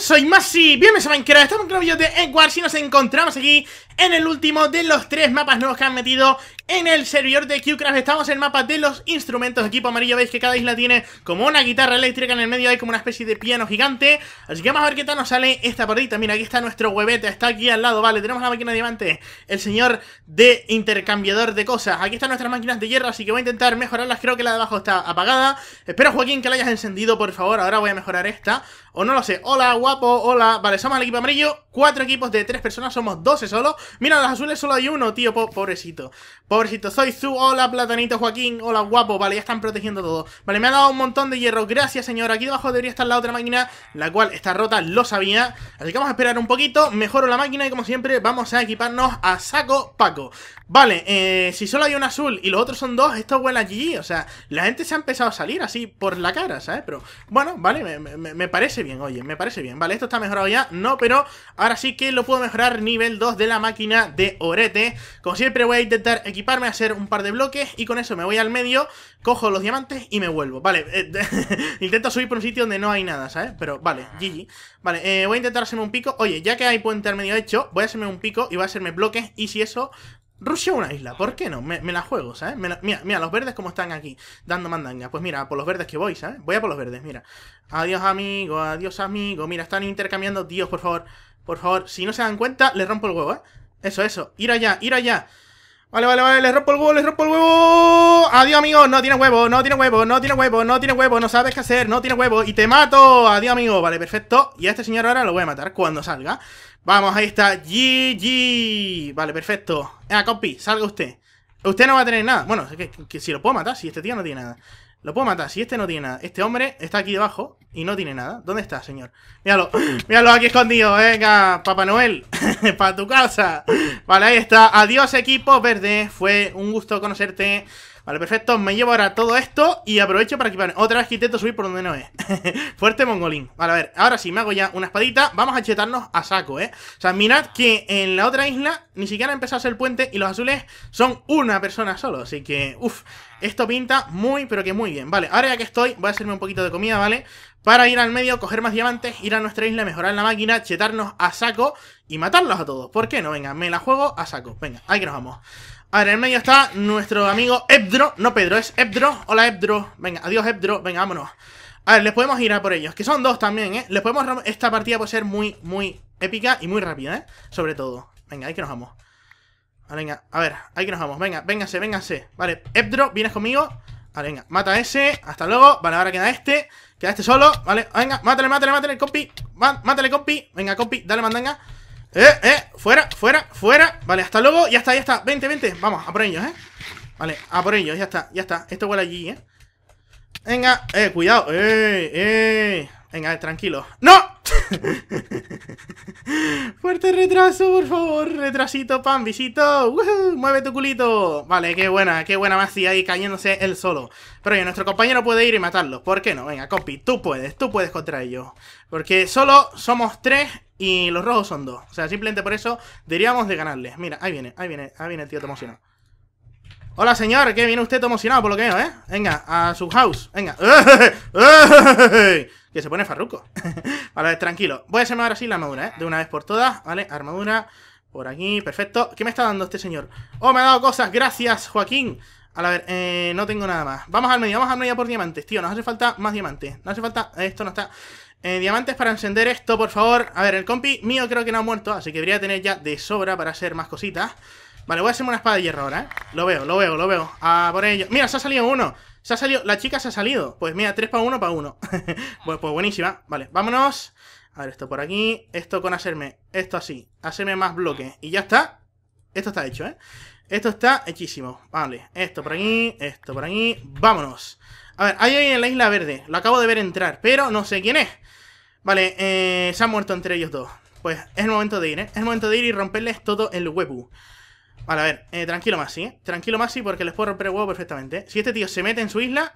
soy Masi, bienvenidos a Minecraft, estamos en un vídeo de y nos encontramos aquí en el último de los tres mapas nuevos que han metido en el servidor de Qcraft Estamos en el mapa de los instrumentos de equipo amarillo, veis que cada isla tiene como una guitarra eléctrica en el medio, hay como una especie de piano gigante Así que vamos a ver qué tal nos sale esta partida, mira aquí está nuestro huevete, está aquí al lado, vale, tenemos la máquina de diamante, el señor de intercambiador de cosas Aquí están nuestras máquinas de hierro, así que voy a intentar mejorarlas, creo que la de abajo está apagada Espero Joaquín que la hayas encendido, por favor, ahora voy a mejorar esta, o no lo sé, hola, guau hola Vale, somos el equipo amarillo, cuatro equipos de tres personas, somos 12 solo Mira, los azules solo hay uno, tío, pobrecito Pobrecito, soy Zu, hola Platanito Joaquín, hola guapo Vale, ya están protegiendo todo Vale, me ha dado un montón de hierro, gracias señor Aquí debajo debería estar la otra máquina, la cual está rota, lo sabía Así que vamos a esperar un poquito, mejoro la máquina y como siempre vamos a equiparnos a saco paco Vale, eh, si solo hay un azul y los otros son dos, esto huele a GG O sea, la gente se ha empezado a salir así por la cara, ¿sabes? Pero bueno, vale, me parece bien, oye, me parece bien Vale, esto está mejorado ya, no, pero ahora sí que lo puedo mejorar nivel 2 de la máquina de Orete. Como siempre voy a intentar equiparme, hacer un par de bloques y con eso me voy al medio, cojo los diamantes y me vuelvo. Vale, eh, intento subir por un sitio donde no hay nada, ¿sabes? Pero vale, GG. Vale, eh, voy a intentar hacerme un pico. Oye, ya que hay puente al medio hecho, voy a hacerme un pico y voy a hacerme bloques y si eso Rusia una isla, ¿por qué no? Me, la juego, ¿sabes? mira, mira, los verdes como están aquí, dando mandanga. Pues mira, por los verdes que voy, ¿sabes? Voy a por los verdes, mira. Adiós, amigo, adiós, amigo. Mira, están intercambiando. Dios, por favor, por favor. Si no se dan cuenta, le rompo el huevo, ¿eh? Eso, eso. Ir allá, ir allá. Vale, vale, vale, le rompo el huevo, le rompo el huevo Adiós, amigo, no tiene huevo, no tiene huevo, no tiene huevo, no tiene huevo No sabes qué hacer, no tiene huevo Y te mato, adiós, amigo Vale, perfecto Y a este señor ahora lo voy a matar cuando salga Vamos, ahí está, GG Vale, perfecto Eh, compi, salga usted Usted no va a tener nada Bueno, es que si lo puedo matar, si este tío no tiene nada lo puedo matar, si este no tiene nada. Este hombre está aquí debajo y no tiene nada. ¿Dónde está, señor? Míralo, míralo aquí escondido. Venga, Papá Noel, para tu casa. Vale, ahí está. Adiós, equipo verde. Fue un gusto conocerte. Vale, perfecto, me llevo ahora todo esto y aprovecho para equipar otra vez que subir por donde no es Fuerte mongolín Vale, a ver, ahora sí, me hago ya una espadita Vamos a chetarnos a saco, eh O sea, mirad que en la otra isla ni siquiera ha empezado el puente Y los azules son una persona solo Así que, uff, esto pinta muy, pero que muy bien Vale, ahora ya que estoy, voy a hacerme un poquito de comida, ¿vale? Para ir al medio, coger más diamantes, ir a nuestra isla, mejorar la máquina, chetarnos a saco y matarlos a todos. ¿Por qué no? Venga, me la juego a saco. Venga, ahí que nos vamos. A ver, en el medio está nuestro amigo Ebdro. No Pedro, es Ebdro. Hola, Ebdro. Venga, adiós, Ebdro. Venga, vámonos. A ver, les podemos ir a por ellos. Que son dos también, ¿eh? Les podemos... Esta partida puede ser muy, muy épica y muy rápida, ¿eh? Sobre todo. Venga, ahí que nos vamos. Ah, venga, a ver, ahí que nos vamos. Venga, véngase, véngase. Vale, Ebdro, vienes conmigo. Vale, ah, venga, mata a ese. Hasta luego. Vale, ahora queda este. Queda este solo. Vale, venga, mátale, mátale, mátale, compi. Mátale, compi. Venga, compi, dale mandanga. Eh, eh, fuera, fuera, fuera. Vale, hasta luego, ya está, ya está. Vente, vente. Vamos, a por ellos, eh. Vale, a por ellos, ya está, ya está. Esto huele allí, eh. Venga, eh, cuidado. Eh, eh. Venga, eh, tranquilo. ¡No! Fuerte retraso, por favor. Retrasito, pan, visito. Mueve tu culito. Vale, qué buena, qué buena vacía ahí cayéndose él solo. Pero oye, nuestro compañero puede ir y matarlo. ¿Por qué no? Venga, compi, tú puedes, tú puedes contra ellos. Porque solo somos tres y los rojos son dos. O sea, simplemente por eso diríamos de ganarles. Mira, ahí viene, ahí viene, ahí viene el tío tomocionado. Hola, señor, que viene usted emocionado por lo que veo, ¿eh? Venga, a su house. Venga. que se pone farruco. vale, tranquilo. Voy a hacerme ahora sí la armadura, ¿eh? De una vez por todas, ¿vale? Armadura por aquí, perfecto. ¿Qué me está dando este señor? ¡Oh, me ha dado cosas! ¡Gracias, Joaquín! A ver, eh, no tengo nada más. Vamos al medio, vamos al medio por diamantes, tío. Nos hace falta más diamantes. No hace falta... Eh, esto no está... Eh, diamantes para encender esto, por favor. A ver, el compi mío creo que no ha muerto, así que debería tener ya de sobra para hacer más cositas. Vale, voy a hacerme una espada de hierro ahora, ¿eh? Lo veo, lo veo, lo veo. A por ello. Mira, se ha salido uno. Se ha salido, la chica se ha salido. Pues mira, 3 para 1 para 1. pues, buenísima. Vale, vámonos. A ver, esto por aquí. Esto con hacerme. Esto así. Hacerme más bloques. Y ya está. Esto está hecho, ¿eh? Esto está hechísimo. Vale. Esto por aquí. Esto por aquí. Vámonos. A ver, hay alguien en la isla verde. Lo acabo de ver entrar. Pero no sé quién es. Vale, eh, se han muerto entre ellos dos. Pues es el momento de ir, ¿eh? Es el momento de ir y romperles todo el webu Vale, a ver, tranquilo Masi, ¿eh? Tranquilo Masi ¿eh? porque les puedo romper el huevo perfectamente. ¿eh? Si este tío se mete en su isla...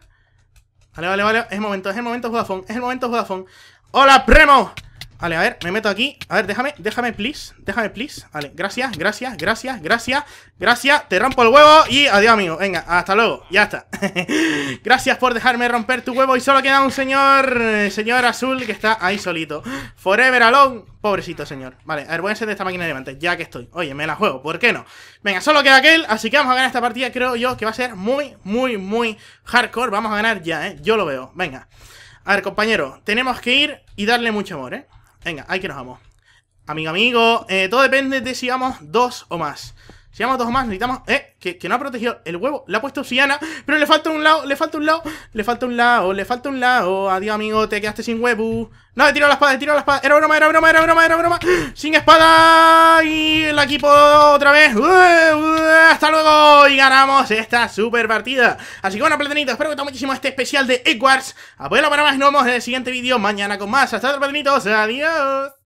Vale, vale, vale, es el momento, es el momento Vodafone, es el momento Vodafone. ¡Hola, Premo! Vale, a ver, me meto aquí. A ver, déjame, déjame, please. Déjame, please. Vale, gracias, gracias, gracias, gracias, gracias. Te rompo el huevo y adiós, amigo. Venga, hasta luego. Ya está. gracias por dejarme romper tu huevo. Y solo queda un señor, señor azul, que está ahí solito. Forever alone. Pobrecito señor. Vale, a ver, voy a hacer de esta máquina de diamantes, ya que estoy. Oye, me la juego, ¿por qué no? Venga, solo queda aquel, así que vamos a ganar esta partida. Creo yo que va a ser muy, muy, muy hardcore. Vamos a ganar ya, ¿eh? Yo lo veo. Venga. A ver, compañero, tenemos que ir y darle mucho amor, ¿eh? Venga, ahí que nos vamos. Amigo, amigo, eh, todo depende de si vamos dos o más. Se llama dos más, necesitamos... Eh, que, que, no ha protegido el huevo. Le ha puesto Siana, pero le falta un lado, le falta un lado, le falta un lado, le falta un lado. Adiós, amigo, te quedaste sin huevo. No, he tirado la espada, he tirado la espada. Era broma, era broma, era broma, era broma. Sin espada. Y el equipo otra vez. Uh, uh, hasta luego. Y ganamos esta super partida. Así que bueno, platanitos, espero que te muchísimo este especial de Edwards. Apoyalo para más. Nos vemos en el siguiente vídeo mañana con más. Hasta luego, platanitos. Adiós.